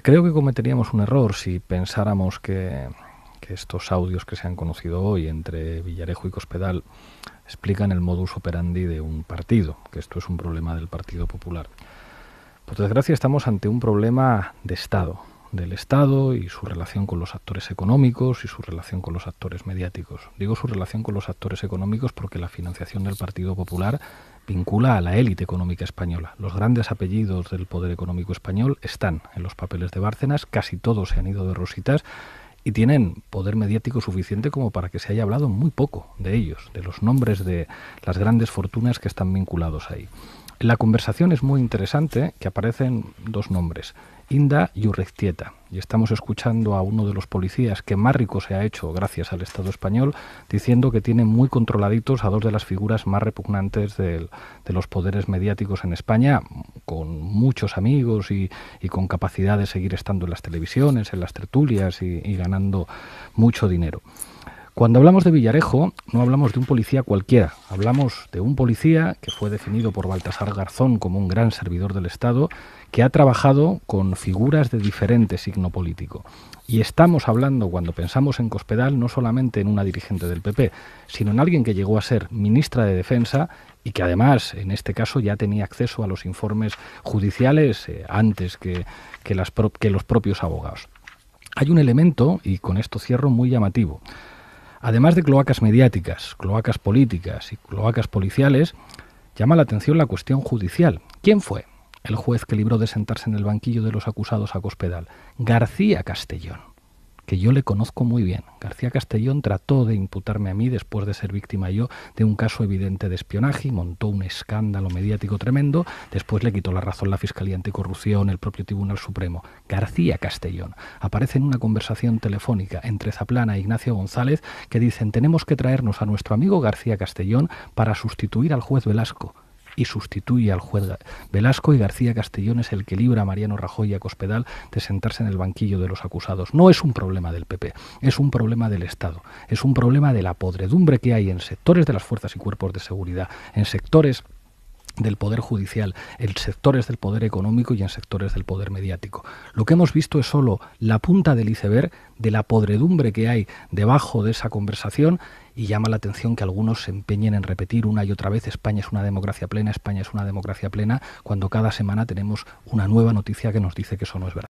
creo que cometeríamos un error si pensáramos que estos audios que se han conocido hoy entre Villarejo y Cospedal explican el modus operandi de un partido, que esto es un problema del Partido Popular. Por desgracia estamos ante un problema de Estado, del Estado y su relación con los actores económicos y su relación con los actores mediáticos. Digo su relación con los actores económicos porque la financiación del Partido Popular vincula a la élite económica española. Los grandes apellidos del poder económico español están en los papeles de Bárcenas, casi todos se han ido de rositas y tienen poder mediático suficiente como para que se haya hablado muy poco de ellos, de los nombres de las grandes fortunas que están vinculados ahí la conversación es muy interesante que aparecen dos nombres, Inda y Urrectieta. Y estamos escuchando a uno de los policías que más rico se ha hecho gracias al Estado español, diciendo que tiene muy controladitos a dos de las figuras más repugnantes de los poderes mediáticos en España, con muchos amigos y, con capacidad de seguir estando en las televisiones, en las tertulias y ganando mucho dinero. Cuando hablamos de Villarejo, no hablamos de un policía cualquiera, hablamos de un policía que fue definido por Baltasar Garzón como un gran servidor del Estado, que ha trabajado con figuras de diferente signo político. Y estamos hablando, cuando pensamos en Cospedal, no solamente en una dirigente del PP, sino en alguien que llegó a ser ministra de Defensa y que además, en este caso, ya tenía acceso a los informes judiciales eh, antes que los propios abogados. Hay un elemento, y con esto cierro, muy llamativo. Además de cloacas mediáticas, cloacas políticas y cloacas policiales, llama la atención la cuestión judicial. ¿Quién fue el juez que libró de sentarse en el banquillo de los acusados a Cospedal? García Castellón que yo le conozco muy bien. García Castellón trató de imputarme a mí después de ser víctima yo de un caso evidente de espionaje y montó un escándalo mediático tremendo. Después le quitó la razón la Fiscalía Anticorrupción, el propio Tribunal Supremo. García Castellón aparece en una conversación telefónica entre Zaplana e Ignacio González que dicen tenemos que traernos a nuestro amigo García Castellón para sustituir al juez Velasco y sustituye al juez Velasco y García Castellón es el que libra a Mariano Rajoy y a Cospedal de sentarse en el banquillo de los acusados. No es un problema del PP, es un problema del Estado, es un problema de la podredumbre que hay en sectores de las fuerzas y cuerpos de seguridad, en sectores del poder judicial, en sectores del poder económico y en sectores del poder mediático. Lo que hemos visto es solo la punta del iceberg de la podredumbre que hay debajo de esa conversación y llama la atención que algunos se empeñen en repetir una y otra vez España es una democracia plena, España es una democracia plena, cuando cada semana tenemos una nueva noticia que nos dice que eso no es verdad.